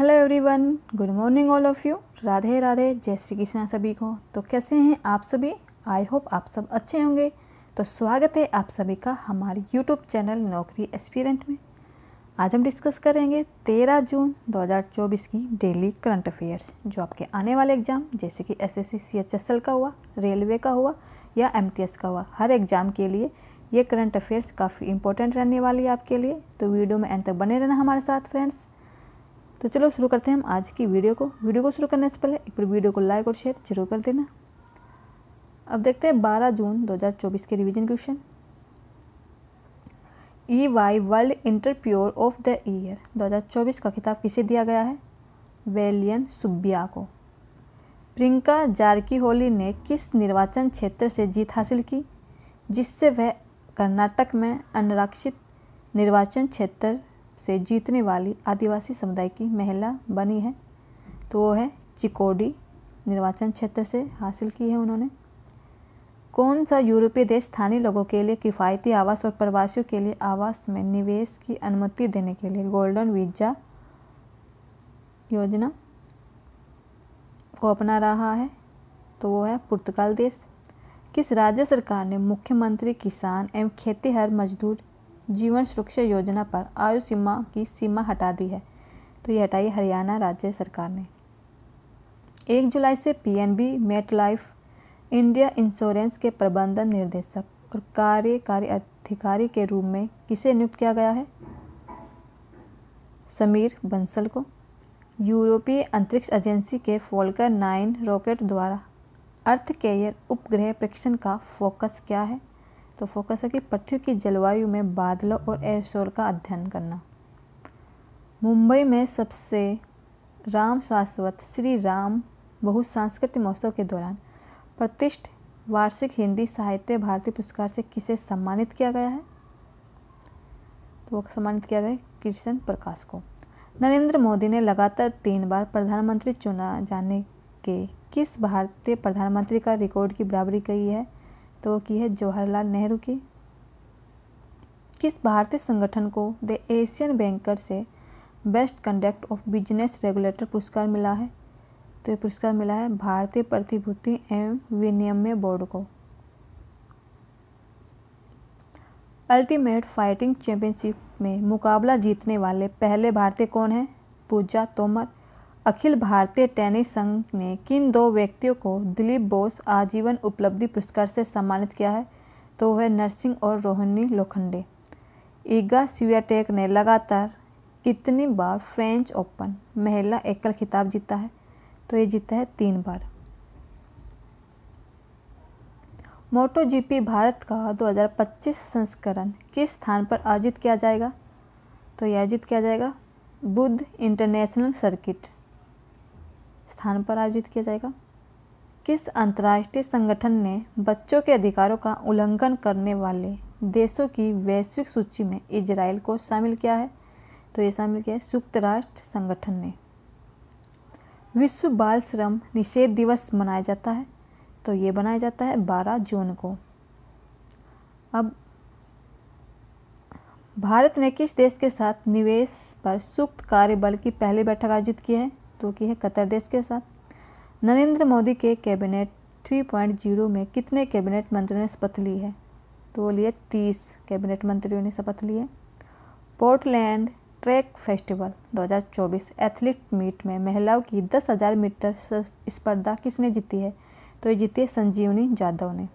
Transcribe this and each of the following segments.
hello everyone good morning all of you Radhe Radhe Jai Shri Krishna सभी को तो कैसे हैं आप सभी आई होप आप सब अच्छे होंगे तो स्वागत है आप सभी का हमारे यूट्यूब चैनल नौकरी एक्सपीरियंट में आज हम डिस्कस करेंगे 13 जून 2024 की डेली करंट अफेयर्स जो आपके आने वाले एग्ज़ाम जैसे कि एस एस सी का हुआ रेलवे का हुआ या एम का हुआ हर एग्ज़ाम के लिए ये करंट अफेयर्स काफ़ी इंपॉर्टेंट रहने वाली है आपके लिए तो वीडियो में एंड तक बने रहना हमारे साथ फ्रेंड्स तो चलो शुरू करते हैं हम आज की वीडियो को वीडियो को शुरू करने से पहले एक बार वीडियो को लाइक और शेयर जरूर कर देना अब देखते हैं 12 जून 2024 के revision question E Y world entrepreneur of the year 2024 का खिताब किसे दिया गया है वेलियन सुब्बिया को प्रियंका जारकी होली ने किस निर्वाचन क्षेत्र से जीत हासिल की जिससे वह कर्नाटक में अनारक्षित निर्वाचन क्षेत्र से जीतने वाली आदिवासी समुदाय की महिला बनी है तो वो है चिकोडी निर्वाचन क्षेत्र से हासिल की है उन्होंने कौन सा यूरोपीय देश स्थानीय लोगों के लिए किफ़ायती आवास और प्रवासियों के लिए आवास में निवेश की अनुमति देने के लिए गोल्डन वीजा योजना को अपना रहा है तो वो है पुर्तगाल देश किस राज्य सरकार ने मुख्यमंत्री किसान एवं खेतीहर मजदूर जीवन सुरक्षा योजना पर आयु सीमा की सीमा हटा दी है तो ये हटाई हरियाणा राज्य सरकार ने एक जुलाई से PNB MetLife India insurance के प्रबंधन निर्देशक और कार्यकारी अधिकारी के रूप में किसे नियुक्त किया गया है समीर बंसल को यूरोपीय अंतरिक्ष एजेंसी के फोल्कर नाइन रॉकेट द्वारा अर्थ केयर उपग्रह परीक्षण का फोकस क्या है तो फोकस है कि पृथ्वी की जलवायु में बादलों और शोर का अध्ययन करना मुंबई में सबसे राम शाश्वत श्री राम बहु सांस्कृतिक महोत्सव के दौरान प्रतिष्ठ वार्षिक हिंदी साहित्य भारती पुरस्कार से किसे सम्मानित किया गया है तो वो सम्मानित किया गया कृष्ण प्रकाश को नरेंद्र मोदी ने लगातार तीन बार प्रधानमंत्री चुना जाने के किस भारतीय प्रधानमंत्री का रिकॉर्ड की बराबरी कही है तो की है जवाहरलाल नेहरू की किस भारतीय संगठन को द एशियन बैंकर से best conduct of business regulator पुरस्कार मिला है तो ये पुरस्कार मिला है भारतीय प्रतिभूति एवं विनिमय बोर्ड को अल्टीमेट फाइटिंग चैंपियनशिप में मुकाबला जीतने वाले पहले भारतीय कौन हैं पूजा तोमर अखिल भारतीय टेनिस संघ ने किन दो व्यक्तियों को दिलीप बोस आजीवन उपलब्धि पुरस्कार से सम्मानित किया है तो वह नरसिंह और रोहिणी लोखंडे ईगा स्वियाटेक ने लगातार कितनी बार फ्रेंच ओपन महिला एकल खिताब जीता है तो ये जीता है तीन बार मोटो जीपी भारत का 2025 संस्करण किस स्थान पर आयोजित किया जाएगा तो यह आयोजित किया जाएगा बुद्ध इंटरनेशनल सर्किट स्थान पर आयोजित किया जाएगा किस अंतर्राष्ट्रीय संगठन ने बच्चों के अधिकारों का उल्लंघन करने वाले देशों की वैश्विक सूची में इजराइल को शामिल किया है तो ये शामिल किया है संयुक्त राष्ट्र संगठन ने विश्व बाल श्रम निषेध दिवस मनाया जाता है तो ये मनाया जाता है 12 जून को अब भारत ने किस देश के साथ निवेश पर सुक्त कार्य बल की पहली बैठक आयोजित की है तो की है कतर देश के साथ नरेंद्र मोदी के कैबिनेट 3.0 में कितने कैबिनेट मंत्रियों ने शपथ ली है तो वो लिए तीस कैबिनेट मंत्रियों ने शपथ ली है Portland track festival 2024 athlete meet में महिलाओं की दस हज़ार मीटर स्पर्धा किसने जीती है तो ये जीती है संजीवनी जाधव ने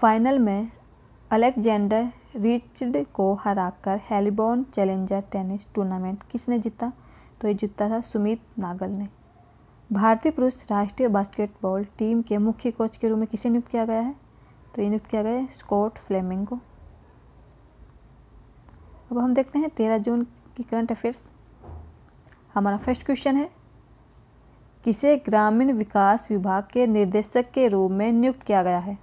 फाइनल में अलेक्जेंडर रिचड को हराकर हेलीबोर्न चैलेंजर टेनिस टूर्नामेंट किसने जीता तो ये जीतता था सुमित नागल ने भारतीय पुरुष राष्ट्रीय बास्केटबॉल टीम के मुख्य कोच के रूप में किसे नियुक्त किया गया है तो ये नियुक्त किया गया है स्कॉट फ्लेमिंग को अब हम देखते हैं तेरह जून की करंट अफेयर्स हमारा फर्स्ट क्वेश्चन है किसे ग्रामीण विकास विभाग के निर्देशक के रूप में नियुक्त किया गया है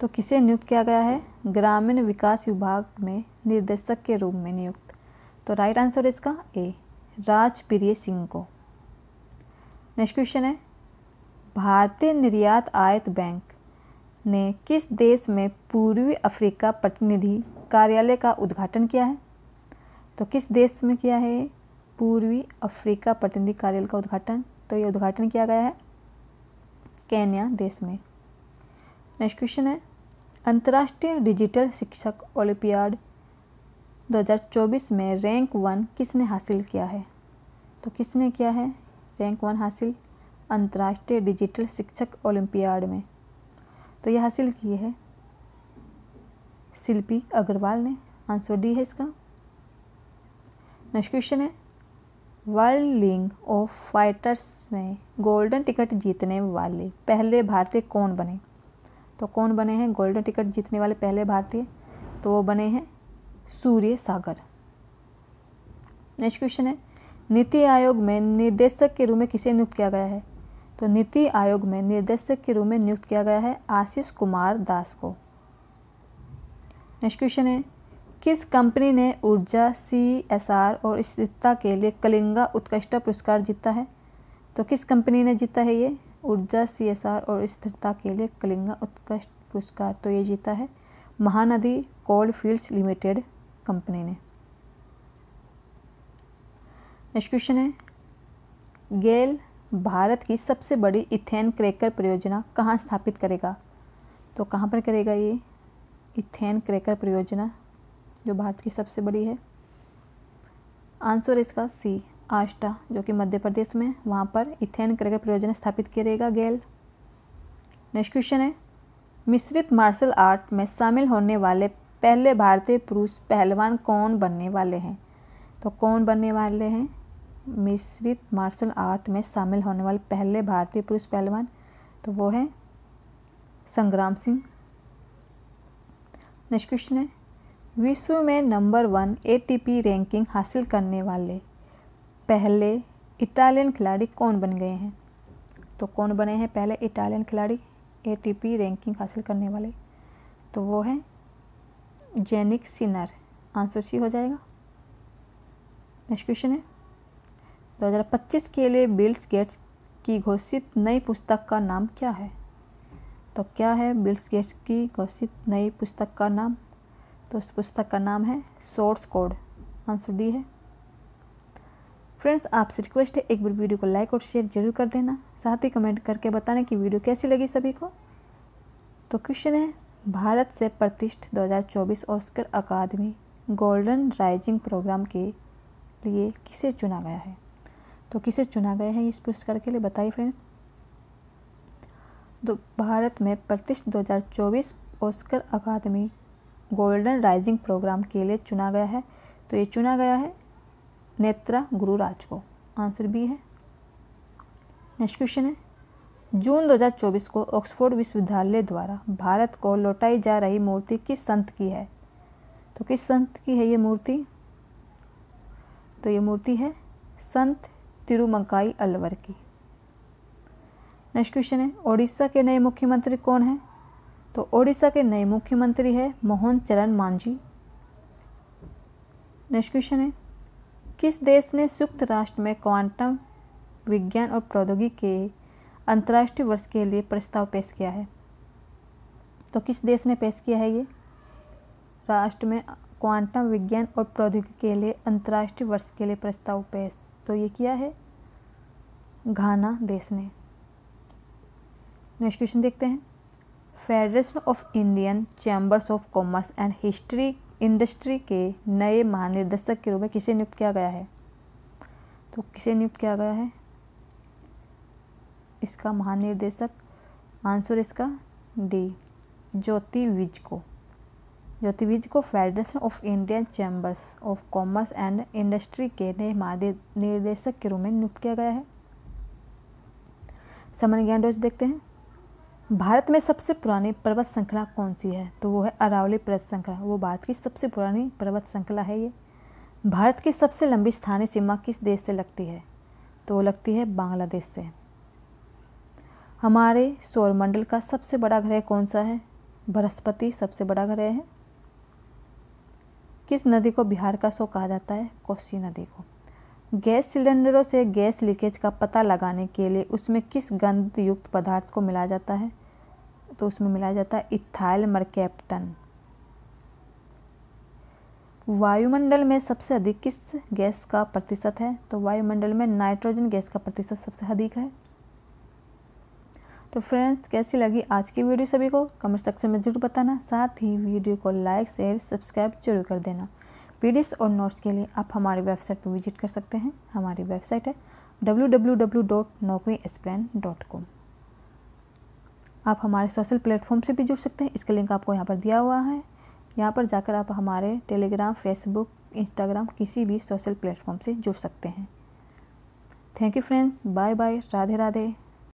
तो किसे नियुक्त किया गया है ग्रामीण विकास विभाग में निर्देशक के रूप में नियुक्त तो राइट आंसर इसका ए राजप्रिय सिंह को नेक्स्ट क्वेश्चन है भारतीय निर्यात आयत बैंक ने किस देश में पूर्वी अफ्रीका प्रतिनिधि कार्यालय का उद्घाटन किया है तो किस देश में किया है पूर्वी अफ्रीका प्रतिनिधि कार्यालय का उद्घाटन तो ये उद्घाटन किया गया है केन्या देश में नेक्स्ट क्वेश्चन है अंतर्राष्ट्रीय डिजिटल शिक्षक ओलंपियाड 2024 में रैंक वन किसने हासिल किया है तो किसने किया है रैंक वन हासिल अंतर्राष्ट्रीय डिजिटल शिक्षक ओलंपियाड में तो यह हासिल किए है शिल्पी अग्रवाल ने आंसर डी है इसका नेक्स्ट क्वेश्चन है वर्ल्ड लिंग ऑफ फाइटर्स में गोल्डन टिकट जीतने वाले पहले भारतीय कौन बने तो कौन बने हैं गोल्डन टिकट जीतने वाले पहले भारतीय तो वो बने हैं सूर्य सागर नेक्स्ट क्वेश्चन है नीति आयोग में निर्देशक के रूप में किसे नियुक्त किया गया है तो नीति आयोग में निर्देशक के रूप में नियुक्त किया गया है आशीष कुमार दास को नेक्स्ट क्वेश्चन है किस कंपनी ने ऊर्जा सी एस आर और स्थिरता के लिए कलिंगा उत्कृष्ट पुरस्कार जीता है तो किस कंपनी ने जीता है ये ऊर्जा सी एस आर और स्थिरता के लिए कलिंगा उत्कृष्ट पुरस्कार तो ये जीता है Mahanadi coalfields limited company ने नेक्स्ट क्वेश्चन है गेल भारत की सबसे बड़ी इथेन क्रैकर परियोजना कहाँ स्थापित करेगा तो कहाँ पर करेगा ये इथेन क्रैकर परियोजना जो भारत की सबसे बड़ी है आंसर इसका सी आष्टा जो कि मध्य प्रदेश में वहाँ पर इथेन क्रैकर परियोजना स्थापित करेगा गेल नेक्स्ट क्वेश्चन है मिश्रित मार्शल आर्ट में शामिल होने वाले पहले भारतीय पुरुष पहलवान कौन बनने वाले हैं तो कौन बनने वाले हैं मिश्रित मार्शल आर्ट में शामिल होने वाले पहले भारतीय पुरुष पहलवान तो वो है संग्राम सिंह नेक्स्ट क्वेश्चन है विश्व में नंबर वन एटीपी रैंकिंग हासिल करने वाले पहले इटालियन खिलाड़ी कौन बन गए हैं तो कौन बने हैं पहले इटालियन खिलाड़ी एटीपी रैंकिंग हासिल करने वाले तो वो है जेनिक सिनर आंसर सी हो जाएगा नेक्स्ट क्वेश्चन है 2025 के लिए बिल्स गेट्स की घोषित नई पुस्तक का नाम क्या है तो क्या है बिल्स गेट्स की घोषित नई पुस्तक का नाम तो उस पुस्तक का नाम है सोर्स कोड आंसर डी है फ्रेंड्स आपसे रिक्वेस्ट है एक बार वीडियो को लाइक और शेयर जरूर कर देना साथ ही कमेंट करके बताना कि वीडियो कैसी लगी सभी को तो क्वेश्चन है भारत से प्रतिष्ठित 2024 ऑस्कर अकादमी गोल्डन राइजिंग प्रोग्राम के लिए किसे चुना गया है तो किसे चुना गया है इस पुरस्कार के लिए बताइए फ्रेंड्स तो भारत में प्रतिष्ठित 2024 ऑस्कर अकादमी गोल्डन राइजिंग प्रोग्राम के लिए चुना गया है तो ये चुना गया है नेत्रा गुरुराज को आंसर बी है नेक्स्ट क्वेश्चन है जून 2024 को ऑक्सफोर्ड विश्वविद्यालय द्वारा भारत को लौटाई जा रही मूर्ति किस संत की है तो किस संत की है ये मूर्ति तो ये मूर्ति है संत तिरुमकाई अलवर की नेक्स्ट क्वेश्चन है ओडिशा के नए मुख्यमंत्री कौन है तो ओडिशा के नए मुख्यमंत्री है मोहन चरण मांझी नेक्स्ट क्वेश्चन है किस देश ने संयुक्त राष्ट्र में क्वांटम विज्ञान और प्रौद्योगिकी के अंतर्राष्ट्रीय वर्ष के लिए प्रस्ताव पेश किया है तो किस देश ने पेश किया है ये राष्ट्र में क्वांटम विज्ञान और प्रौद्योगिकी के लिए अंतर्राष्ट्रीय वर्ष के लिए प्रस्ताव पेश तो ये किया है घाना देश ने नेक्स्ट क्वेश्चन देखते हैं Federation of Indian Chambers of Commerce and history industry के नए महानिर्देशक के रूप में किसे नियुक्त किया गया है तो किसे नियुक्त किया गया है इसका महानिर्देशक आंसर इसका डी ज्योति विज को ज्योति विज को Federation of Indian Chambers of Commerce and Industry के नए महानिर्देशक के रूप में नियुक्त किया गया है समन ज्ञान डोज देखते हैं भारत में सबसे पुरानी पर्वत श्रृंखला कौन सी है तो वो है अरावली पर्वत श्रृंखला वो भारत की सबसे पुरानी पर्वत श्रृंखला है ये भारत की सबसे लंबी स्थानीय सीमा किस देश से लगती है तो वो लगती है बांग्लादेश से हमारे सौरमंडल का सबसे बड़ा ग्रह कौन सा है बृहस्पति सबसे बड़ा ग्रह है किस नदी को बिहार का सो कहा जाता है कोसी नदी को गैस सिलेंडरों से गैस लीकेज का पता लगाने के लिए उसमें किस गंध युक्त पदार्थ को मिलाया जाता है तो उसमें मिलाया जाता है इथाइल मरकेप्टन वायुमंडल में सबसे अधिक किस गैस का प्रतिशत है तो वायुमंडल में नाइट्रोजन गैस का प्रतिशत सबसे अधिक है तो फ्रेंड्स कैसी लगी आज की वीडियो सभी को कमेंट सेक्शन में जरूर बताना साथ ही वीडियो को लाइक शेयर सब्सक्राइब जरूर कर देना पीडीएफ्स और नोट्स के लिए आप हमारी वेबसाइट पर विजिट कर सकते हैं हमारी वेबसाइट है डब्ल्यू आप हमारे सोशल प्लेटफॉर्म से भी जुड़ सकते हैं इसका लिंक आपको यहाँ पर दिया हुआ है यहाँ पर जाकर आप हमारे टेलीग्राम फेसबुक इंस्टाग्राम किसी भी सोशल प्लेटफॉर्म से जुड़ सकते हैं thank you friends bye bye Radhe Radhe